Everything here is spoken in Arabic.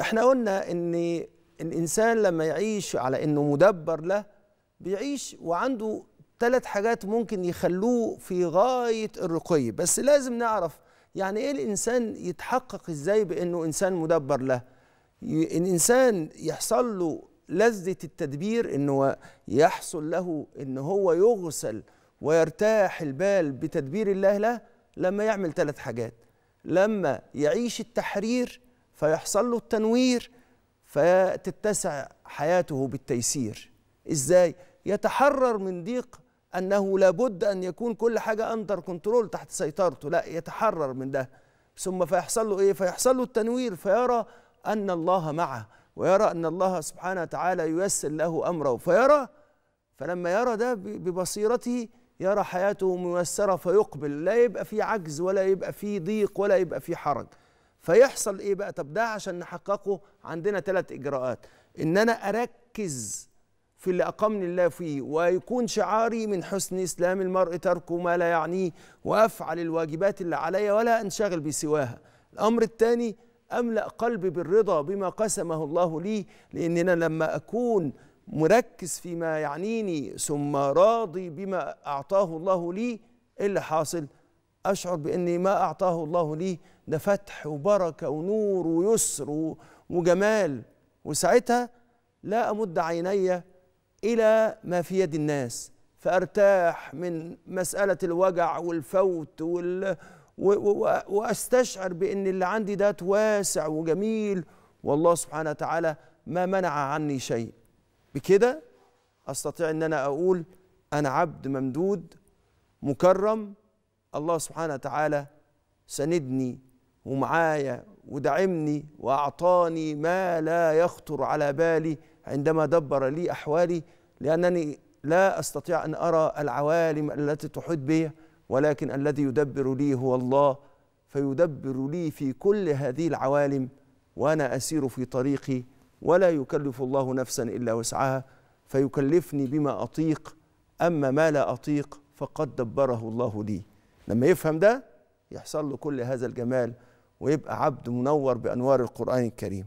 احنا قلنا ان الانسان لما يعيش على انه مدبر له بيعيش وعنده ثلاث حاجات ممكن يخلوه في غايه الرقي بس لازم نعرف يعني ايه الانسان يتحقق ازاي بانه انسان مدبر له الانسان يحصل له لذه التدبير انه يحصل له ان هو يغسل ويرتاح البال بتدبير الله له لما يعمل ثلاث حاجات لما يعيش التحرير فيحصل له التنوير فتتسع حياته بالتيسير ازاي يتحرر من ضيق انه لابد ان يكون كل حاجه اندر كنترول تحت سيطرته لا يتحرر من ده ثم فيحصل له ايه فيحصل له التنوير فيرى ان الله معه ويرى ان الله سبحانه وتعالى ييسر له امره فيرى فلما يرى ده ببصيرته يرى حياته ميسره فيقبل لا يبقى في عجز ولا يبقى في ضيق ولا يبقى في حرج فيحصل ايه بقى طب ده عشان نحققه عندنا ثلاث اجراءات ان انا اركز في اللي اقامني الله فيه ويكون شعاري من حسن اسلام المرء تركه ما لا يعنيه وافعل الواجبات اللي علي ولا انشغل بسواها الامر الثاني املا قلبي بالرضا بما قسمه الله لي لان انا لما اكون مركز فيما يعنيني ثم راضي بما اعطاه الله لي ايه اللي حاصل أشعر بأني ما أعطاه الله لي ده فتح وبركة ونور ويسر وجمال وساعتها لا أمد عيني إلى ما في يد الناس فأرتاح من مسألة الوجع والفوت وال وأستشعر بأن اللي عندي ده واسع وجميل والله سبحانه وتعالى ما منع عني شيء بكده أستطيع أن أنا أقول أنا عبد ممدود مكرم الله سبحانه وتعالى سندني ومعايا ودعمني واعطاني ما لا يخطر على بالي عندما دبر لي احوالي لانني لا استطيع ان ارى العوالم التي تحيط بي ولكن الذي يدبر لي هو الله فيدبر لي في كل هذه العوالم وانا اسير في طريقي ولا يكلف الله نفسا الا وسعها فيكلفني بما اطيق اما ما لا اطيق فقد دبره الله لي لما يفهم ده يحصل له كل هذا الجمال ويبقى عبد منور بانوار القران الكريم